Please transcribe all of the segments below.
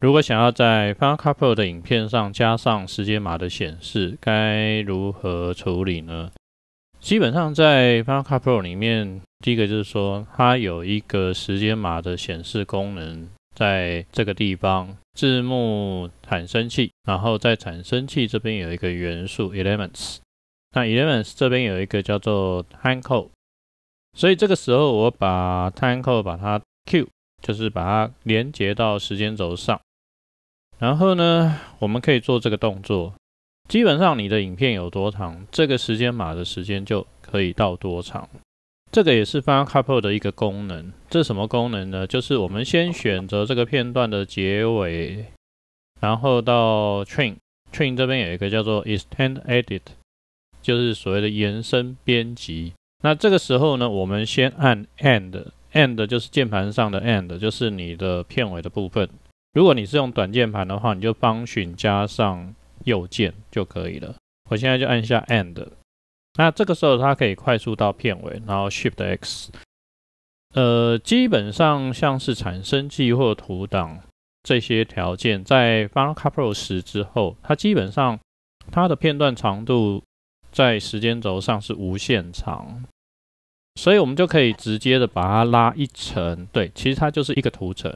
如果想要在 Final Cut Pro 的影片上加上时间码的显示，该如何处理呢？基本上在 Final Cut Pro 里面，第一个就是说它有一个时间码的显示功能，在这个地方字幕产生器，然后在产生器这边有一个元素 Elements，那 Elements 这边有一个叫做 Time Code，所以这个时候我把 Time Code 把它 q 就是把它连接到时间轴上。然后呢，我们可以做这个动作。基本上，你的影片有多长，这个时间码的时间就可以到多长。这个也是非常靠谱的一个功能。这什么功能呢？就是我们先选择这个片段的结尾，然后到 Train，Train 这边有一个叫做 Extend Edit，就是所谓的延伸编辑。那这个时候呢，我们先按 End，End 就是键盘上的 End，就是你的片尾的部分。如果你是用短键盘的话，你就方寻加上右键就可以了。我现在就按下 End，那这个时候它可以快速到片尾，然后 Shift X，呃，基本上像是产生计或图档这些条件，在 Final Cut Pro 十之后，它基本上它的片段长度在时间轴上是无限长，所以我们就可以直接的把它拉一层。对，其实它就是一个图层。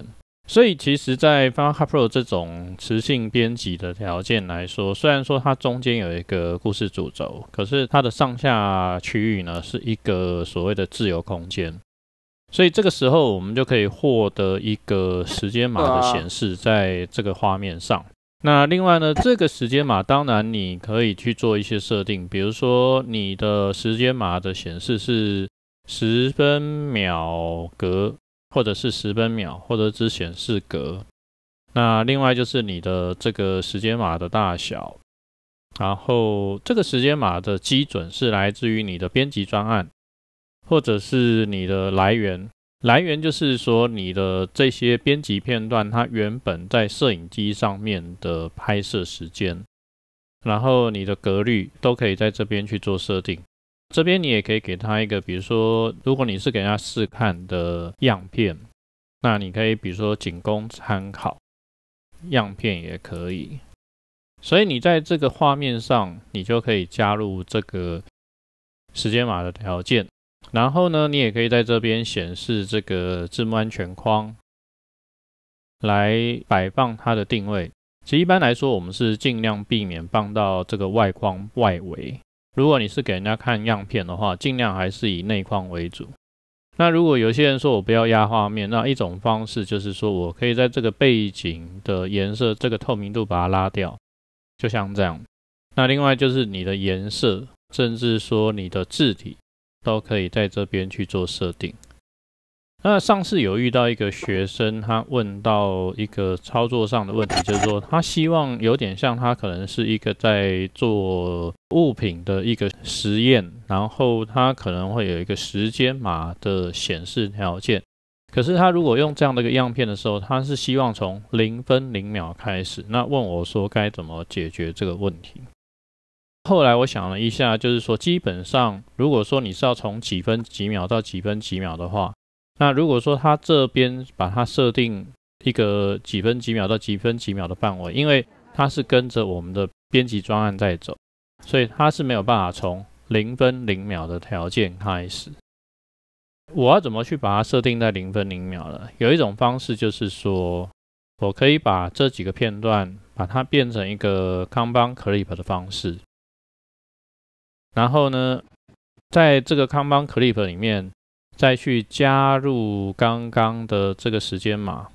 所以，其实，在 Final Cut Pro 这种磁性编辑的条件来说，虽然说它中间有一个故事主轴，可是它的上下区域呢是一个所谓的自由空间。所以，这个时候我们就可以获得一个时间码的显示在这个画面上。那另外呢，这个时间码当然你可以去做一些设定，比如说你的时间码的显示是十分秒格。或者是十分秒，或者只显示格。那另外就是你的这个时间码的大小，然后这个时间码的基准是来自于你的编辑专案，或者是你的来源。来源就是说你的这些编辑片段，它原本在摄影机上面的拍摄时间，然后你的格律都可以在这边去做设定。这边你也可以给他一个，比如说，如果你是给大家试看的样片，那你可以比如说仅供参考，样片也可以。所以你在这个画面上，你就可以加入这个时间码的条件。然后呢，你也可以在这边显示这个字幕安全框，来摆放它的定位。其实一般来说，我们是尽量避免放到这个外框外围。如果你是给人家看样片的话，尽量还是以内框为主。那如果有些人说我不要压画面，那一种方式就是说我可以在这个背景的颜色、这个透明度把它拉掉，就像这样。那另外就是你的颜色，甚至说你的字体，都可以在这边去做设定。那上次有遇到一个学生，他问到一个操作上的问题，就是说他希望有点像他可能是一个在做物品的一个实验，然后他可能会有一个时间码的显示条件。可是他如果用这样的一个样片的时候，他是希望从零分零秒开始。那问我说该怎么解决这个问题？后来我想了一下，就是说基本上如果说你是要从几分几秒到几分几秒的话。那如果说它这边把它设定一个几分几秒到几分几秒的范围，因为它是跟着我们的编辑专案在走，所以它是没有办法从零分零秒的条件开始。我要怎么去把它设定在零分零秒呢？有一种方式就是说，我可以把这几个片段把它变成一个康邦 clip 的方式，然后呢，在这个康邦 clip 里面。再去加入刚刚的这个时间码，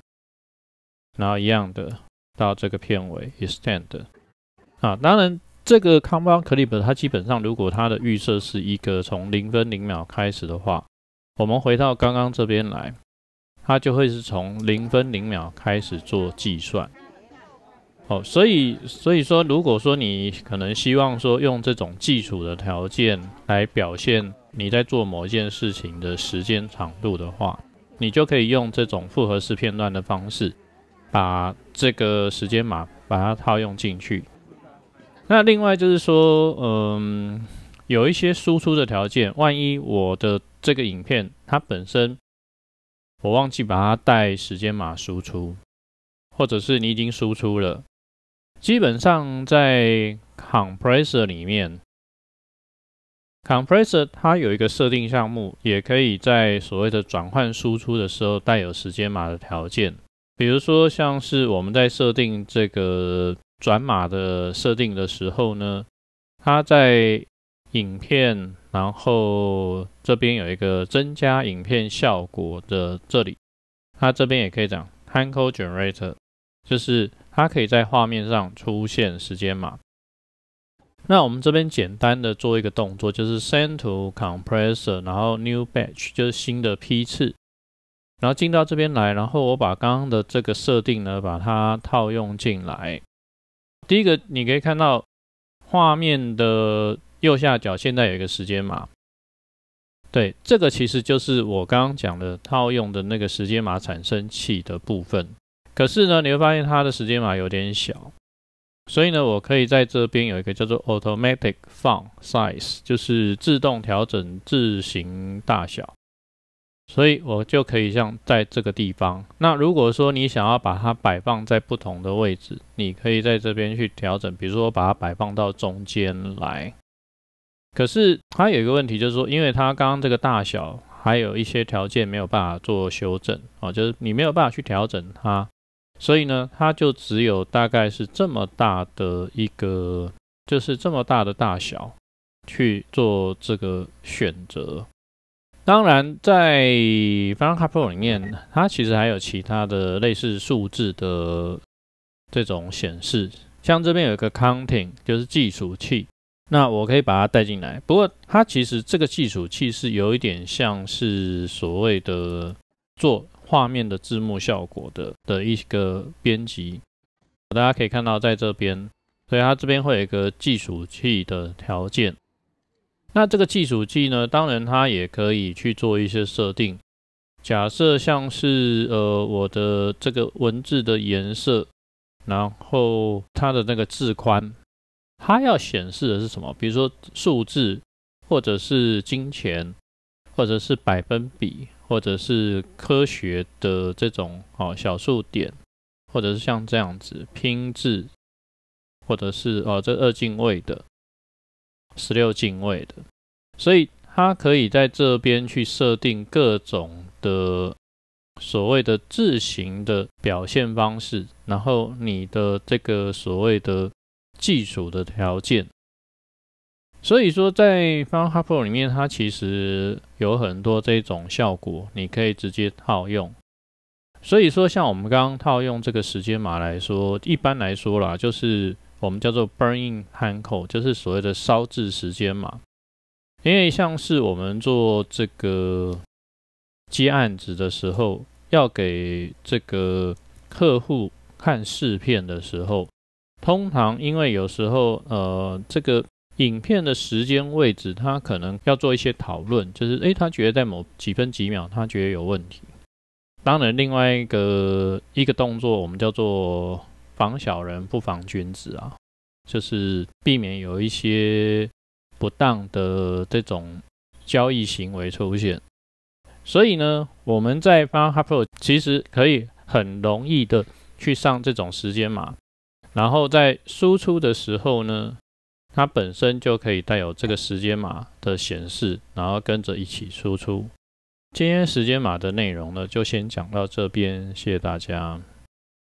然后一样的到这个片尾 extend 啊。当然，这个 c o m b u n c l i p e r 它基本上如果它的预设是一个从零分零秒开始的话，我们回到刚刚这边来，它就会是从零分零秒开始做计算。哦，所以所以说，如果说你可能希望说用这种基础的条件来表现你在做某一件事情的时间长度的话，你就可以用这种复合式片段的方式，把这个时间码把它套用进去。那另外就是说，嗯，有一些输出的条件，万一我的这个影片它本身我忘记把它带时间码输出，或者是你已经输出了。基本上在 compressor 里面，compressor 它有一个设定项目，也可以在所谓的转换输出的时候带有时间码的条件。比如说，像是我们在设定这个转码的设定的时候呢，它在影片，然后这边有一个增加影片效果的这里，它这边也可以讲 handle generator，就是。它可以在画面上出现时间码。那我们这边简单的做一个动作，就是 send to compressor，然后 new batch 就是新的批次，然后进到这边来，然后我把刚刚的这个设定呢，把它套用进来。第一个，你可以看到画面的右下角现在有一个时间码。对，这个其实就是我刚刚讲的套用的那个时间码产生器的部分。可是呢，你会发现它的时间码有点小，所以呢，我可以在这边有一个叫做 automatic font size，就是自动调整字型大小，所以我就可以像在这个地方。那如果说你想要把它摆放在不同的位置，你可以在这边去调整，比如说把它摆放到中间来。可是它有一个问题，就是说，因为它刚刚这个大小还有一些条件没有办法做修正啊，就是你没有办法去调整它。所以呢，它就只有大概是这么大的一个，就是这么大的大小去做这个选择。当然，在 f i n a l Cut Pro 里面，它其实还有其他的类似数字的这种显示，像这边有一个 Counting，就是计数器。那我可以把它带进来，不过它其实这个计数器是有一点像是所谓的做。画面的字幕效果的的一个编辑，大家可以看到在这边，所以它这边会有一个计数器的条件。那这个计数器呢，当然它也可以去做一些设定。假设像是呃我的这个文字的颜色，然后它的那个字宽，它要显示的是什么？比如说数字，或者是金钱，或者是百分比。或者是科学的这种哦小数点，或者是像这样子拼字，或者是哦这二进位的、十六进位的，所以它可以在这边去设定各种的所谓的字形的表现方式，然后你的这个所谓的技术的条件。所以说，在 f o u n Hopper 里面，它其实有很多这种效果，你可以直接套用。所以说，像我们刚刚套用这个时间码来说，一般来说啦，就是我们叫做 Burn In h o p p e 就是所谓的烧制时间码。因为像是我们做这个接案子的时候，要给这个客户看试片的时候，通常因为有时候呃，这个影片的时间位置，他可能要做一些讨论，就是诶，他觉得在某几分几秒，他觉得有问题。当然，另外一个一个动作，我们叫做防小人不防君子啊，就是避免有一些不当的这种交易行为出现。所以呢，我们在发 h a p 其实可以很容易的去上这种时间码，然后在输出的时候呢。它本身就可以带有这个时间码的显示，然后跟着一起输出。今天时间码的内容呢，就先讲到这边，谢谢大家。